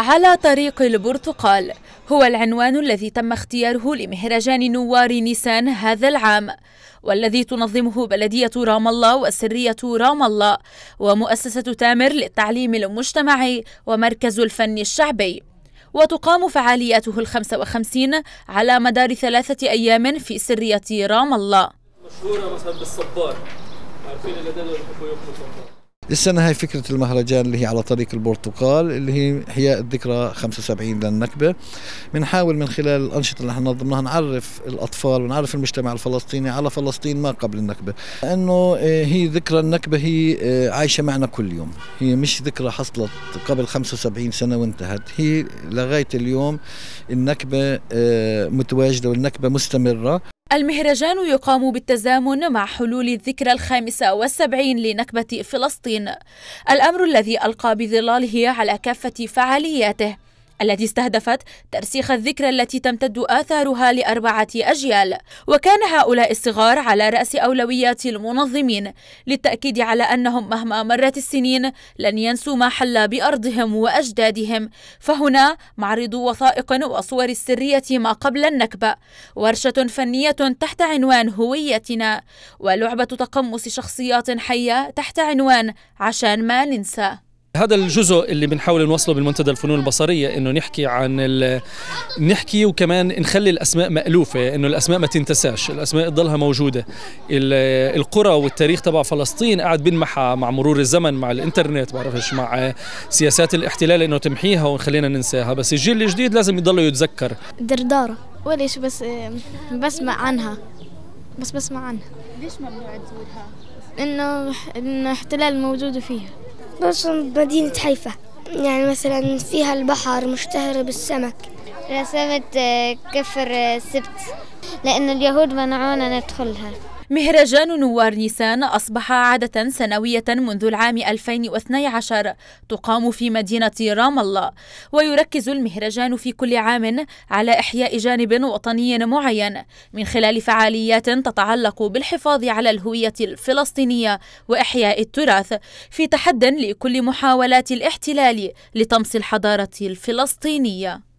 على طريق البرتقال هو العنوان الذي تم اختياره لمهرجان نوار نيسان هذا العام والذي تنظمه بلدية رام الله وسرية رام الله ومؤسسة تامر للتعليم المجتمعي ومركز الفن الشعبي وتقام فعالياته الخمسة وخمسين على مدار ثلاثة أيام في سرية رام الله مشهورة مثلا بالصبار عارفين اللي دلوا يطلقوا صبار السنة هاي فكرة المهرجان اللي هي على طريق البرتقال اللي هي إحياء الذكرى 75 للنكبة بنحاول من خلال الأنشطة اللي احنا نظمناها نعرف الأطفال ونعرف المجتمع الفلسطيني على فلسطين ما قبل النكبة لأنه آه، هي ذكرى النكبة هي آه، عايشة معنا كل يوم هي مش ذكرى حصلت قبل 75 سنة وانتهت هي لغاية اليوم النكبة آه، متواجدة والنكبة مستمرة المهرجان يقام بالتزامن مع حلول الذكرى الخامسة والسبعين لنكبة فلسطين الأمر الذي ألقى بظلاله على كافة فعالياته التي استهدفت ترسيخ الذكرى التي تمتد آثارها لأربعة أجيال وكان هؤلاء الصغار على رأس أولويات المنظمين للتأكيد على أنهم مهما مرت السنين لن ينسوا ما حل بأرضهم وأجدادهم فهنا معرض وثائق وصور السرية ما قبل النكبة ورشة فنية تحت عنوان هويتنا ولعبة تقمص شخصيات حية تحت عنوان عشان ما ننسى هذا الجزء اللي بنحاول نوصله بالمنتدى الفنون البصريه انه نحكي عن ال... نحكي وكمان نخلي الاسماء مالوفه انه الاسماء ما تنتساش الاسماء تضلها موجوده القرى والتاريخ تبع فلسطين قاعد بنمحى مع مرور الزمن مع الانترنت بعرفش مع سياسات الاحتلال انه تمحيها ونخلينا ننساها بس الجيل الجديد لازم يضل يتذكر درداره ولا شيء بس بسمع عنها بس بسمع عنها ليش ممنوع تزورها انه الاحتلال موجود فيها بورصة مدينة حيفا يعني مثلا فيها البحر مشتهر بالسمك رسمت آه، كفر السبت آه، لأن اليهود منعونا ندخلها مهرجان نوار نيسان أصبح عادة سنوية منذ العام 2012 تقام في مدينة رام الله ويركز المهرجان في كل عام على إحياء جانب وطني معين من خلال فعاليات تتعلق بالحفاظ على الهوية الفلسطينية وإحياء التراث في تحد لكل محاولات الاحتلال لطمس الحضارة الفلسطينية